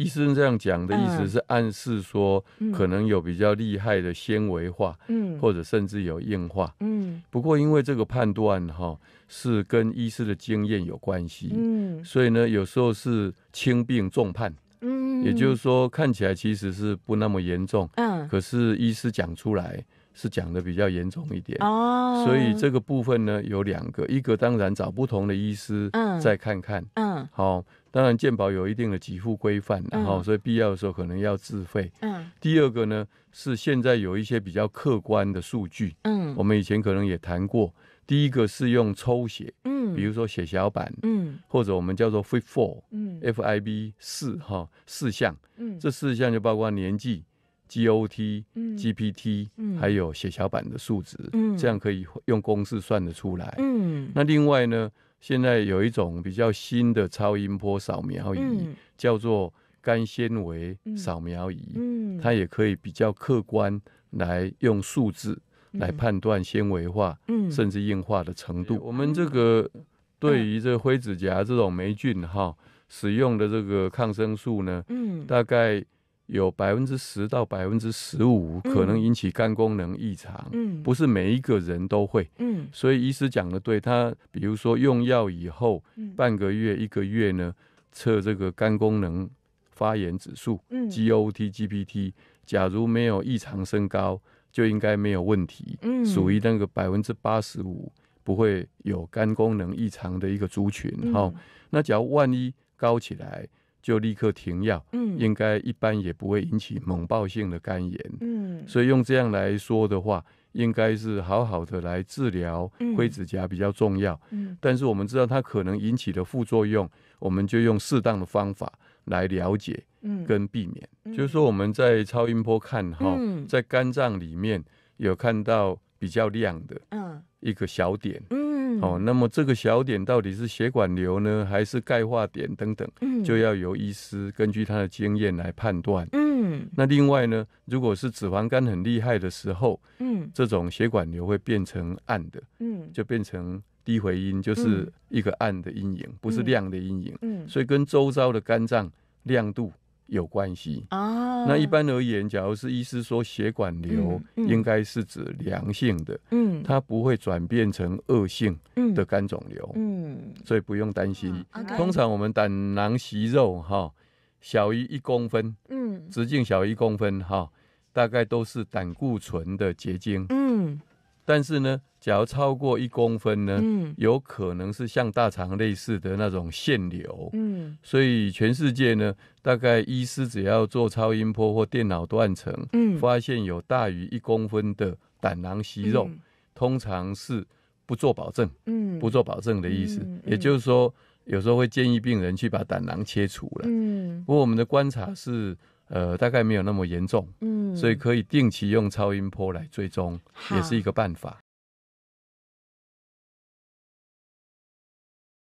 医生这样讲的意思是暗示说，可能有比较厉害的纤维化，嗯，或者甚至有硬化。嗯，不过因为这个判断哈是跟医师的经验有关系，嗯，所以呢有时候是轻病重判，嗯，也就是说看起来其实是不那么严重。可是医师讲出来是讲的比较严重一点哦，所以这个部分呢有两个，一个当然找不同的医师嗯再看看嗯好，当然健保有一定的给付规范哈，所以必要的时候可能要自费嗯。第二个呢是现在有一些比较客观的数据嗯，我们以前可能也谈过，第一个是用抽血嗯，比如说血小板嗯，或者我们叫做 FIB 四嗯 FIB 四哈四项嗯，这四项就包括年纪。GOT、GPT，还有血小板的数值，这样可以用公式算得出来。那另外呢，现在有一种比较新的超音波扫描仪，叫做肝纤维扫描仪，它也可以比较客观来用数字来判断纤维化甚至硬化的程度。我们这个对于这灰指甲这种霉菌哈，使用的这个抗生素呢，大概。有百分之十到百分之十五可能引起肝功能异常，嗯，不是每一个人都会，嗯，所以医师讲的对，他比如说用药以后半个月、一个月呢，测这个肝功能、发炎指数，嗯，GOT、GPT，假如没有异常升高，就应该没有问题，嗯，属于那个百分之八十五不会有肝功能异常的一个族群，哈，那假如万一高起来。就立刻停药，应该一般也不会引起猛暴性的肝炎，所以用这样来说的话，应该是好好的来治疗灰指甲比较重要。但是我们知道它可能引起的副作用，我们就用适当的方法来了解跟避免。就是说我们在超音波看哈，在肝脏里面有看到比较亮的一个小点。哦，那么这个小点到底是血管瘤呢，还是钙化点等等，就要由医师根据他的经验来判断。嗯，那另外呢，如果是脂肪肝很厉害的时候，嗯，这种血管瘤会变成暗的，嗯，就变成低回音，就是一个暗的阴影，不是亮的阴影。嗯，所以跟周遭的肝脏亮度有关系啊。那一般而言，假如是医师说血管瘤，应该是指良性的，它不会转变成恶性的肝肿瘤，所以不用担心。通常我们胆囊息肉哈，小于一公分，直径小于一公分哈，大概都是胆固醇的结晶。但是呢，假如超过一公分呢，有可能是像大肠类似的那种腺瘤。嗯，所以全世界呢，大概医师只要做超音波或电脑断层，嗯，发现有大于一公分的胆囊息肉，通常是不做保证，嗯，不做保证的意思。也就是说，有时候会建议病人去把胆囊切除了。嗯，不过我们的观察是。呃，大概没有那么严重，嗯，所以可以定期用超音波来追踪，也是一个办法。